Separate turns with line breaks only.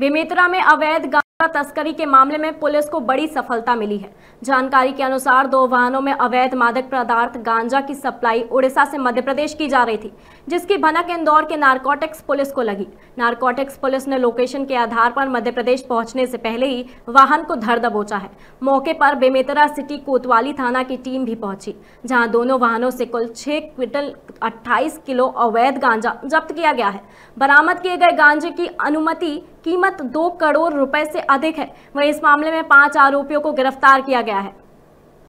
बेमेतरा में अवैध गांजा तस्करी के मामले में पुलिस को बड़ी सफलता मिली है जानकारी के अनुसार दो वाहनों में अवैध मादक पदार्थ गांजा की सप्लाई उड़ीसा से मध्य प्रदेश की जा रही थी जिसकी भनक इंदौर के नारकोटिक्स पुलिस को लगी नारकोटिक्स पुलिस ने लोकेशन के आधार पर मध्य प्रदेश पहुंचने से पहले ही वाहन को धर दबोचा है मौके पर बेमेतरा सिटी कोतवाली थाना की टीम भी पहुंची जहाँ दोनों वाहनों से कुल छह क्विंटल अट्ठाईस किलो अवैध गांजा जब्त किया गया है बरामद किए गए गांजे की अनुमति कीमत दो करोड़ रुपए से अधिक है वहीं इस मामले में पांच आरोपियों को गिरफ्तार किया गया है